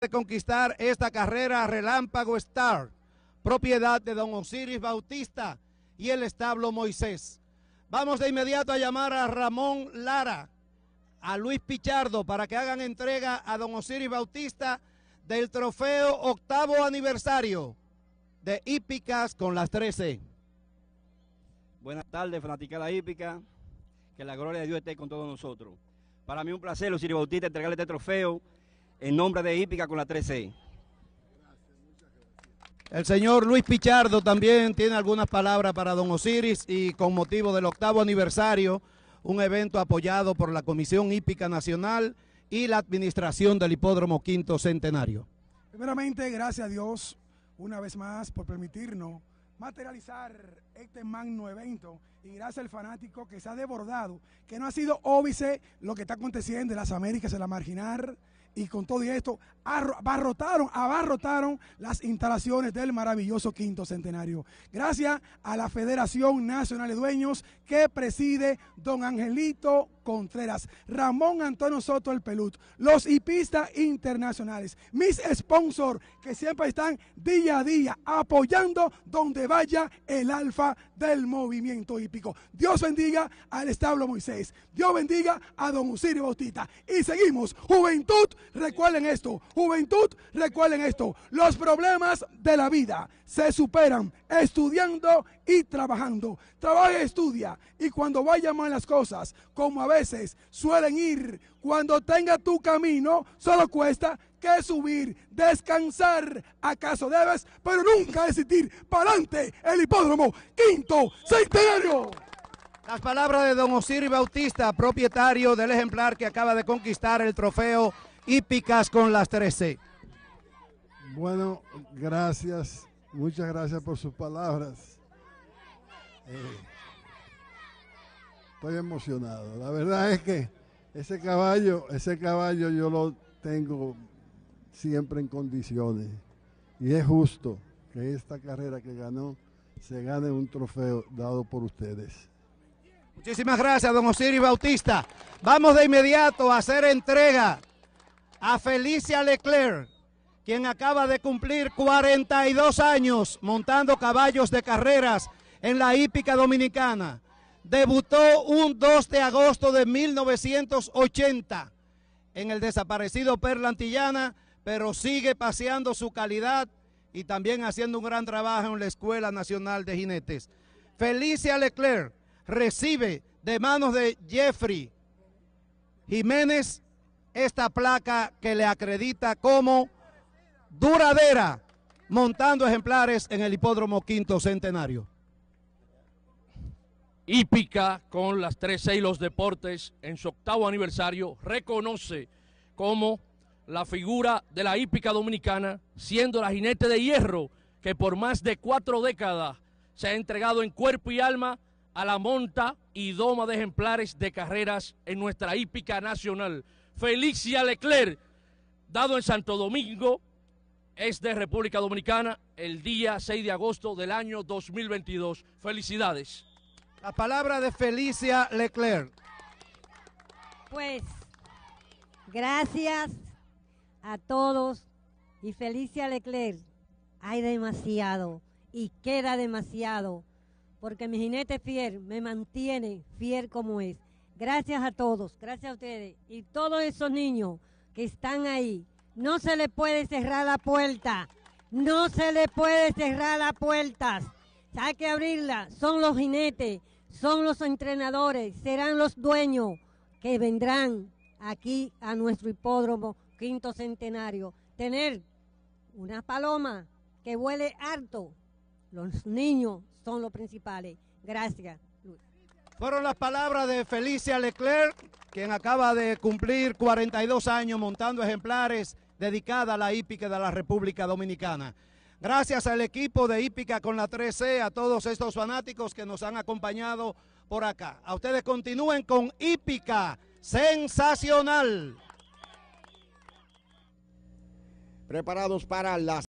de conquistar esta carrera Relámpago Star, propiedad de don Osiris Bautista y el establo Moisés. Vamos de inmediato a llamar a Ramón Lara, a Luis Pichardo, para que hagan entrega a don Osiris Bautista del trofeo octavo aniversario de Hípicas con las 13. Buenas tardes, fanática Hípica. Que la gloria de Dios esté con todos nosotros. Para mí un placer, Osiris Bautista, entregarle este trofeo en nombre de Hípica con la 13. El señor Luis Pichardo también tiene algunas palabras para don Osiris y con motivo del octavo aniversario, un evento apoyado por la Comisión Hípica Nacional y la administración del Hipódromo Quinto Centenario. Primeramente, gracias a Dios una vez más por permitirnos materializar este magno evento y gracias al fanático que se ha desbordado, que no ha sido óbice lo que está aconteciendo en las Américas, en la marginal, y con todo esto, abarrotaron, abarrotaron las instalaciones del maravilloso quinto centenario. Gracias a la Federación Nacional de Dueños que preside don Angelito Contreras, Ramón Antonio Soto el Pelut, los hipistas internacionales, mis sponsors que siempre están día a día apoyando donde vaya el alfa del movimiento hípico. Dios bendiga al establo Moisés, Dios bendiga a don Usirio Bautista y seguimos, Juventud Recuerden esto, juventud, recuerden esto. Los problemas de la vida se superan estudiando y trabajando. Trabaja y estudia. Y cuando vayan mal las cosas, como a veces suelen ir, cuando tenga tu camino, solo cuesta que subir, descansar, acaso debes, pero nunca desistir. Para adelante, el hipódromo, quinto centenario. Las palabras de don Osiris Bautista, propietario del ejemplar que acaba de conquistar el trofeo hípicas con las 13. Bueno, gracias, muchas gracias por sus palabras. Eh, estoy emocionado. La verdad es que ese caballo, ese caballo yo lo tengo siempre en condiciones. Y es justo que esta carrera que ganó se gane un trofeo dado por ustedes. Muchísimas gracias, don Osiris Bautista. Vamos de inmediato a hacer entrega a Felicia Leclerc, quien acaba de cumplir 42 años montando caballos de carreras en la hípica dominicana. Debutó un 2 de agosto de 1980 en el desaparecido Perla Antillana, pero sigue paseando su calidad y también haciendo un gran trabajo en la Escuela Nacional de Jinetes. Felicia Leclerc recibe de manos de Jeffrey Jiménez esta placa que le acredita como duradera montando ejemplares en el hipódromo quinto centenario. Hípica con las 13 e y los deportes en su octavo aniversario reconoce como la figura de la hípica dominicana, siendo la jinete de hierro que por más de cuatro décadas se ha entregado en cuerpo y alma a la monta y doma de ejemplares de carreras en nuestra hípica nacional. Felicia Leclerc, dado en Santo Domingo, es de República Dominicana, el día 6 de agosto del año 2022. Felicidades. La palabra de Felicia Leclerc. Pues, gracias a todos y Felicia Leclerc, hay demasiado y queda demasiado, porque mi jinete fiel me mantiene fiel como es. Gracias a todos, gracias a ustedes y todos esos niños que están ahí. No se les puede cerrar la puerta, no se les puede cerrar las puertas. Hay que abrirla. Son los jinetes, son los entrenadores, serán los dueños que vendrán aquí a nuestro hipódromo quinto centenario. Tener una paloma que huele harto. Los niños son los principales. Gracias, fueron las palabras de Felicia Leclerc, quien acaba de cumplir 42 años montando ejemplares dedicada a la hípica de la República Dominicana. Gracias al equipo de Hípica con la 3C, a todos estos fanáticos que nos han acompañado por acá. A ustedes continúen con Hípica Sensacional. Preparados para las...